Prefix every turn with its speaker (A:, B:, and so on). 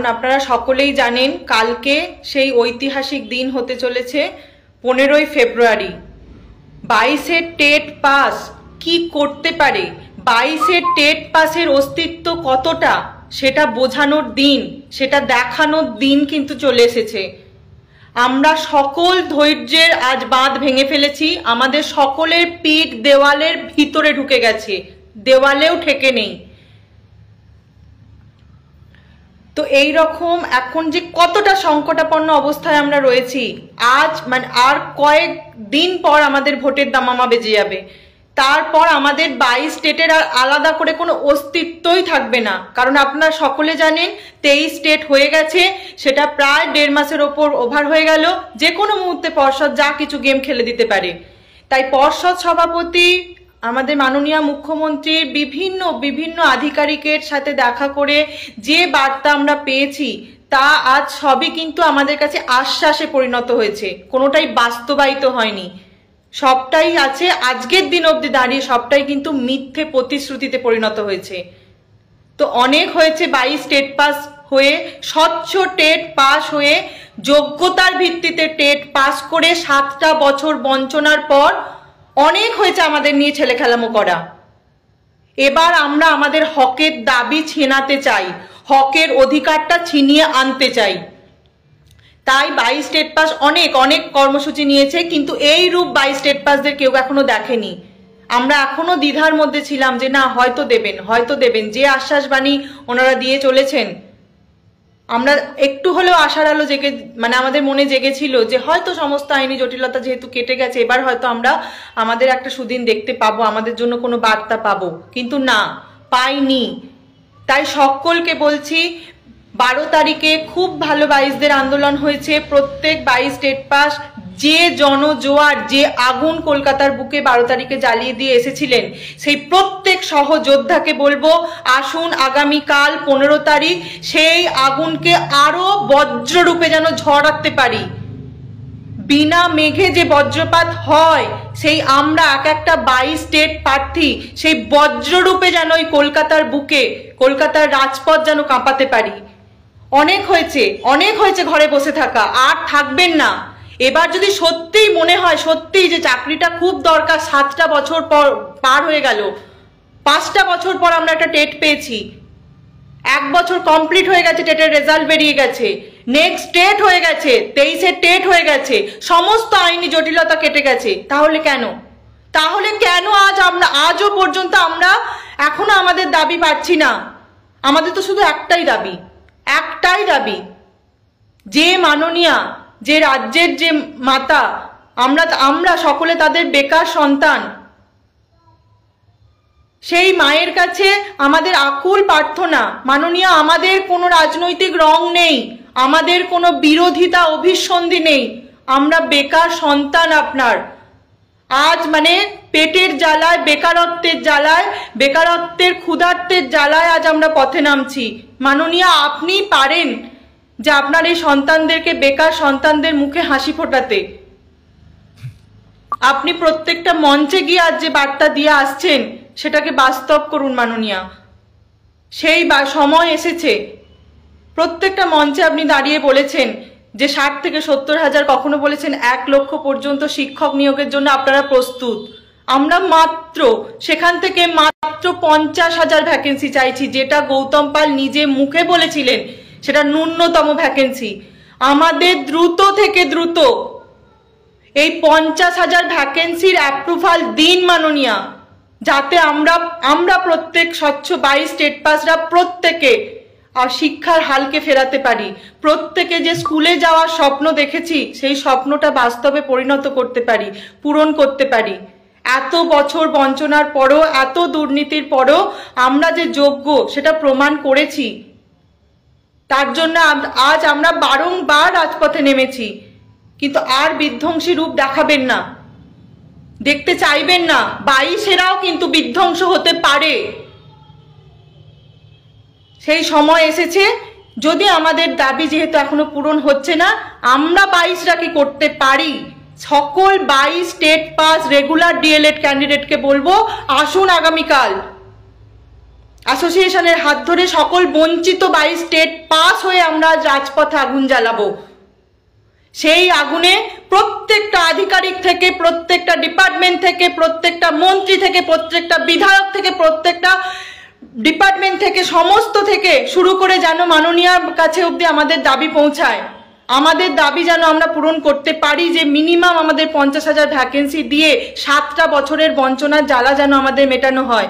A: কারণ আপনারা সকলেই জানেন কালকে সেই ঐতিহাসিক দিন হতে চলেছে পনেরোই ফেব্রুয়ারি বাইশে টেট পাস কি করতে পারে বাইশে টেট পাসের অস্তিত্ব কতটা সেটা বোঝানোর দিন সেটা দেখানোর দিন কিন্তু চলে এসেছে আমরা সকল ধৈর্যের আজ বাঁধ ভেঙে ফেলেছি আমাদের সকলের পিঠ দেওয়ালের ভিতরে ঢুকে গেছে দেওয়ালেও ঠেকে নেই তো এই রকম এখন যে কতটা সংকটাপন্ন অবস্থায় আমরা রয়েছি আজ মানে আর কয়েক দিন পর আমাদের ভোটের দামামা বেজে যাবে তারপর আমাদের বাইশ স্টেটের আর আলাদা করে কোনো অস্তিত্বই থাকবে না কারণ আপনারা সকলে জানেন তেইশ স্টেট হয়ে গেছে সেটা প্রায় দেড় মাসের ওপর ওভার হয়ে গেল যে কোনো মুহূর্তে পর্ষদ যা কিছু গেম খেলে দিতে পারে তাই পর্ষদ সভাপতি আমাদের মাননীয় মুখ্যমন্ত্রীর বিভিন্ন বিভিন্ন আধিকারিকের সাথে দেখা করে যে বার্তা আমরা পেয়েছি তা আজ সবই কিন্তু আমাদের কাছে আশ্বাসে পরিণত হয়েছে কোনোটাই বাস্তবায়িত হয়নি সবটাই আছে আজকের দিন অবধি দাঁড়িয়ে সবটাই কিন্তু মিথ্যে প্রতিশ্রুতিতে পরিণত হয়েছে তো অনেক হয়েছে বাইশ টেট পাস হয়ে স্বচ্ছ টেট পাস হয়ে যোগ্যতার ভিত্তিতে টেট পাস করে সাতটা বছর বঞ্চনার পর অনেক হয়েছে আমাদের নিয়ে ছেলে খেলামো করা এবার আমরা আমাদের হকের দাবি ছেনাতে চাই হকের অধিকারটা ছিনিয়ে আনতে চাই তাই বাই স্টেট পাস অনেক অনেক কর্মসূচি নিয়েছে কিন্তু এই রূপ বাই স্টেট পাসদের কেউ এখনো দেখেনি আমরা এখনো দ্বিধার মধ্যে ছিলাম যে না হয়তো দেবেন হয়তো দেবেন যে আশ্বাসবাণী ওনারা দিয়ে চলেছেন আমরা একটু হলেও আশার আলো জেগে মানে আমাদের মনে জেগেছিল যে হয়তো সমস্ত আইনি জটিলতা যেহেতু কেটে গেছে এবার হয়তো আমরা আমাদের একটা সুদিন দেখতে পাবো আমাদের জন্য কোনো বার্তা পাবো কিন্তু না পাইনি তাই সকলকে বলছি বারো তারিখে খুব ভালো বাইশদের আন্দোলন হয়েছে প্রত্যেক বাইশ ডেট পাস যে জনজোয়ার যে আগুন কলকাতার বুকে বারো তারিখে জ্বালিয়ে দিয়ে এসেছিলেন সেই প্রত্যেক সহযোদ্ধাকে বলবো আসুন আগামীকাল পনেরো তারিখ সেই আগুনকে আরও বজ্ররূপে যেন ঝড় পারি বিনা মেঘে যে বজ্রপাত হয় সেই আমরা এক একটা বাই স্টেট প্রার্থী সেই বজ্ররূপে যেন ওই কলকাতার বুকে কলকাতার রাজপথ যেন কাঁপাতে পারি অনেক হয়েছে অনেক হয়েছে ঘরে বসে থাকা আর থাকবেন না এবার যদি সত্যিই মনে হয় সত্যিই যে চাকরিটা খুব দরকার সাতটা বছর পর পার হয়ে গেল পাঁচটা বছর পর আমরা একটা টেট পেয়েছি এক বছর কমপ্লিট হয়ে গেছে টেটের রেজাল্ট বেরিয়ে গেছে নেক্সট টেট হয়ে গেছে তেইশের টেট হয়ে গেছে সমস্ত আইনি জটিলতা কেটে গেছে তাহলে কেন তাহলে কেন আজ আমরা আজও পর্যন্ত আমরা এখনো আমাদের দাবি পাচ্ছি না আমাদের তো শুধু একটাই দাবি একটাই দাবি যে মাননীয়া যে রাজ্যের যে মাতা আমরা আমরা সকলে তাদের বেকার সন্তান সেই মায়ের কাছে আমাদের আকুল প্রার্থনা মাননীয় আমাদের কোনো রাজনৈতিক রং নেই আমাদের কোনো বিরোধিতা অভিসন্ধি নেই আমরা বেকার সন্তান আপনার আজ মানে পেটের জ্বালায় বেকারত্বের জ্বালায় বেকারত্বের ক্ষুধার্তের জ্বালায় আজ আমরা পথে নামছি মাননীয় আপনি পারেন যে আপনার এই সন্তানদেরকে বেকার সন্তানদের মুখে হাসি ফোটাতে আপনি প্রত্যেকটা মঞ্চে গিয়ে আজ যে বার্তা দিয়ে আসছেন সেটাকে বাস্তব করুন মাননীয়া সেই বা সময় এসেছে প্রত্যেকটা মঞ্চে আপনি দাঁড়িয়ে বলেছেন যে ষাট থেকে সত্তর হাজার কখনো বলেছেন এক লক্ষ পর্যন্ত শিক্ষক নিয়োগের জন্য আপনারা প্রস্তুত আমরা মাত্র সেখান থেকে মাত্র পঞ্চাশ হাজার ভ্যাকেন্সি চাইছি যেটা গৌতম পাল নিজে মুখে বলেছিলেন সেটা ন্যূনতম ভ্যাকেন্সি আমাদের দ্রুত থেকে দ্রুত এই পঞ্চাশ হাজার ভ্যাকেন্সির অ্যাপ্রুভাল দিন মাননীয়া যাতে আমরা আমরা প্রত্যেক স্বচ্ছ বাইশ স্টেট পাসরা প্রত্যেকে আর শিক্ষার হালকে ফেরাতে পারি প্রত্যেকে যে স্কুলে যাওয়ার স্বপ্ন দেখেছি সেই স্বপ্নটা বাস্তবে পরিণত করতে পারি পূরণ করতে পারি এত বছর বঞ্চনার পরও এত দুর্নীতির পরও আমরা যে যোগ্য সেটা প্রমাণ করেছি তার জন্য আজ আমরা বারংবার রাজপথে নেমেছি কিন্তু আর বিধ্বংসী রূপ দেখাবেন না দেখতে চাইবেন না বাইশেরাও কিন্তু বিধ্বংস হতে পারে সেই সময় এসেছে যদি আমাদের দাবি যেহেতু এখনো পূরণ হচ্ছে না আমরা বাইশরা কি করতে পারি সকল বাইশ স্টেট পাস রেগুলার ডিএলএড ক্যান্ডিডেটকে বলবো আসুন আগামীকাল অ্যাসোসিয়েশনের হাত ধরে সকল বঞ্চিত বাই স্টেট পাস হয়ে আমরা রাজপথে আগুন জ্বালাবো সেই আগুনে প্রত্যেকটা আধিকারিক থেকে প্রত্যেকটা ডিপার্টমেন্ট থেকে প্রত্যেকটা মন্ত্রী থেকে প্রত্যেকটা বিধায়ক থেকে প্রত্যেকটা ডিপার্টমেন্ট থেকে সমস্ত থেকে শুরু করে যেন মাননীয়ার কাছে অবধি আমাদের দাবি পৌঁছায় আমাদের দাবি যেন আমরা পূরণ করতে পারি যে মিনিমাম আমাদের পঞ্চাশ হাজার ভ্যাকেন্সি দিয়ে সাতটা বছরের বঞ্চনার জ্বালা যেন আমাদের মেটানো হয়